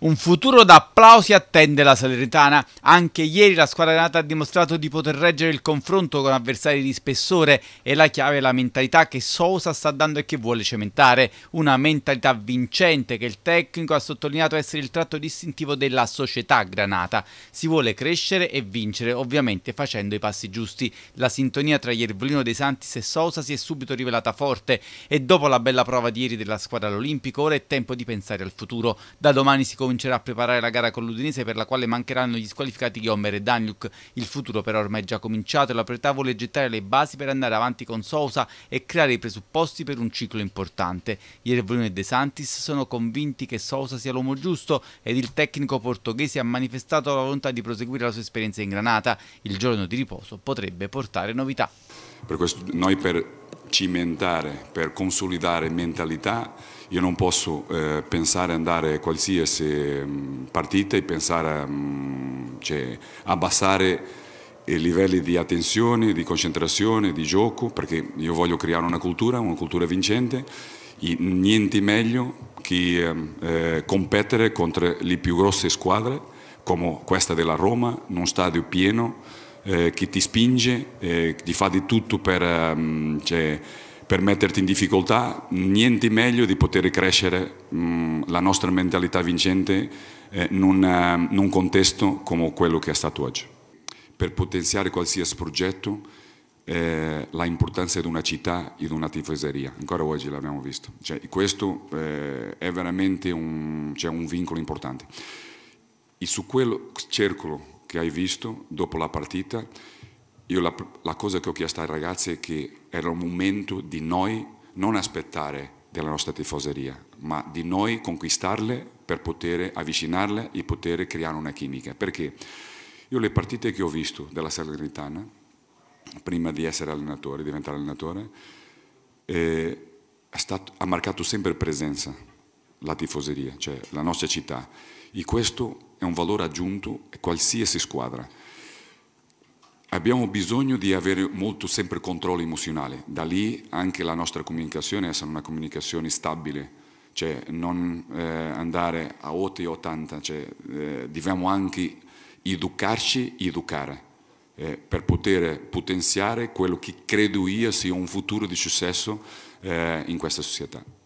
Un futuro da applausi attende la Salernitana. Anche ieri la squadra nata ha dimostrato di poter reggere il confronto con avversari di spessore e la chiave è la mentalità che Sousa sta dando e che vuole cementare. Una mentalità vincente che il tecnico ha sottolineato essere il tratto distintivo della società granata. Si vuole crescere e vincere, ovviamente facendo i passi giusti. La sintonia tra Iervolino De Santis e Sousa si è subito rivelata forte e dopo la bella prova di ieri della squadra all'Olimpico ora è tempo di pensare al futuro. Da domani si comincia comincerà a preparare la gara con l'Udinese per la quale mancheranno gli squalificati Gommer e Daniuk. Il futuro però ormai è già cominciato e la proprietà vuole gettare le basi per andare avanti con Sousa e creare i presupposti per un ciclo importante. Iervolino e De Santis sono convinti che Sousa sia l'uomo giusto ed il tecnico portoghese ha manifestato la volontà di proseguire la sua esperienza in Granata. Il giorno di riposo potrebbe portare novità. Per questo noi per cimentare, per consolidare mentalità. Io non posso eh, pensare ad andare a qualsiasi mm, partita e pensare a mm, cioè, abbassare i livelli di attenzione, di concentrazione, di gioco, perché io voglio creare una cultura, una cultura vincente, e niente meglio che eh, eh, competere contro le più grosse squadre come questa della Roma, in uno stadio pieno eh, che ti spinge, eh, ti fa di tutto per, um, cioè, per, metterti in difficoltà, niente meglio di poter crescere um, la nostra mentalità vincente eh, in, un, ehm, in un contesto come quello che è stato oggi. Per potenziare qualsiasi progetto, eh, la di una città e di una tifoseria, ancora oggi l'abbiamo visto. Cioè, questo eh, è veramente un, cioè, un, vincolo importante. E su quel circolo che hai visto dopo la partita, io la, la cosa che ho chiesto ai ragazzi è che era un momento di noi non aspettare della nostra tifoseria, ma di noi conquistarle per poter avvicinarle e poter creare una chimica. Perché io le partite che ho visto della Salernitana, prima di essere allenatore, diventare allenatore, eh, stato, ha marcato sempre presenza, la tifoseria, cioè la nostra città. E questo è un valore aggiunto a qualsiasi squadra. Abbiamo bisogno di avere molto sempre controllo emozionale, da lì anche la nostra comunicazione essere una comunicazione stabile, cioè non eh, andare a 8 e 80, cioè, eh, dobbiamo anche educarci, educare, eh, per poter potenziare quello che credo io sia un futuro di successo eh, in questa società.